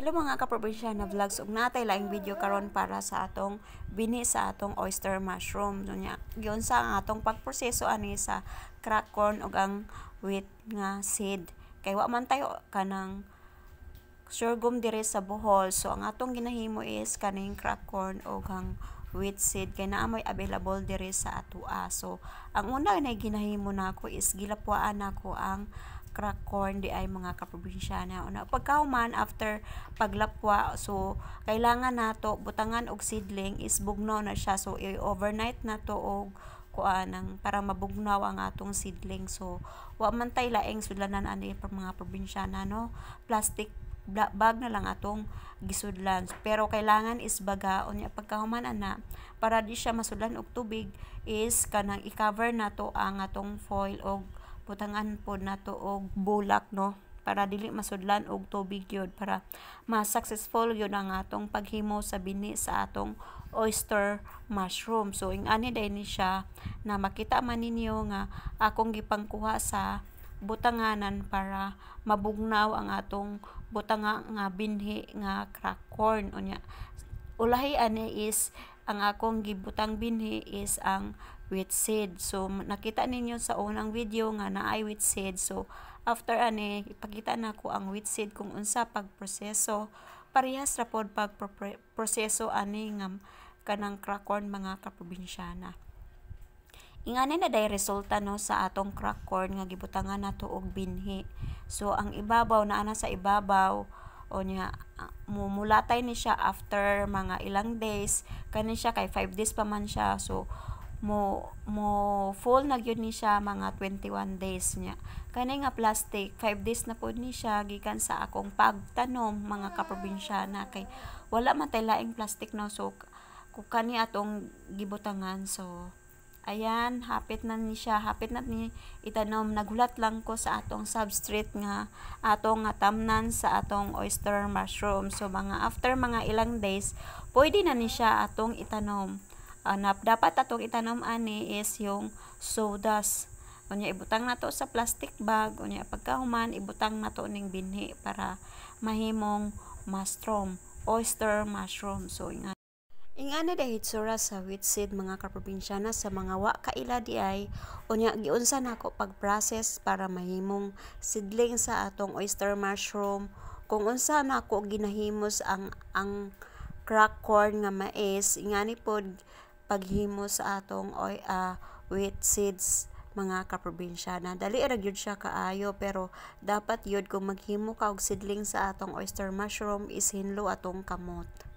Hello mga kaprobinsya na vlogs ug natay laing video karon para sa atong bini sa atong oyster mushroom nya gyon sa atong pagproseso ani sa crack corn ug ang wheat nga seed kay wa man tayo kanang sorghum dire sa Bohol so ang atong ginahimo is kaning crack corn ug ang wheat seed kay naa may available dire sa atoa so ang una nga ginahimo nako is gilapuan nako ang Krakorn di ay mga kaprobinsyana una pagkauman after paglapwa so kailangan nato butangan og seedling is bugnaw na siya so overnight na to og kuan ng para mabugnaw ang atong seedling so wa man tay laeng sudlanan ani para mga probinsyana no plastic bag na lang atong gisudlan pero kailangan is baga o niya pagkahuman ana para di siya masudlan og tubig is kanang i-cover nato ang atong foil og putangan po nato og bulak no para dili masudlan og tubig yun para mas successful yun ang atong paghimo sa bini sa atong oyster mushroom so ing ani day ni siya na makita man ninyo nga akong gipangkuha sa butanganan para mabugnaw ang atong butanga nga binhi nga crack corn unya ulahi ani is ang akong gibutang binhi is ang with seed. So, nakita ninyo sa unang video nga na ay with seed. So, after ani, ipakita na ko ang with seed kung unsa pagproseso. Parehas ra pod pagproseso ani nga kanang crack mga kaprobinsyana. Ingani na day resulta no sa atong crack nga gibutangan nato og binhi. So, ang ibabaw na ana sa ibabaw, o niya mumulatay ni siya after mga ilang days kanin siya kay 5 days pa man siya so mo mo full na gyud ni siya mga 21 days niya kani nga plastic 5 days na pod ni siya gikan sa akong pagtanom mga na kay wala man tay laing plastic no so kung kani atong gibutangan so ayan hapit na ni siya hapit na ni itanom nagulat lang ko sa atong substrate nga atong atamnan sa atong oyster mushroom so mga after mga ilang days pwede na ni siya atong itanom uh, dapat atong itanom ani is yung sodas unya ibutang nato sa plastic bag unya pagkahuman ibutang nato ning binhi para mahimong mushroom oyster mushroom so nga Ingana dahi hitsura sa wheat seed mga kaprobinsyana sa mga wa kaila di ay unya giunsa nako pag-process para mahimong sidling sa atong oyster mushroom kung unsa nako ginahimos ang ang crack corn nga maize ingani pod paghimo sa atong oy, uh, wheat seeds mga kaprobinsya na dali ra gyud siya kaayo pero dapat yod kung maghimo ka og seedling sa atong oyster mushroom is hinlo atong kamot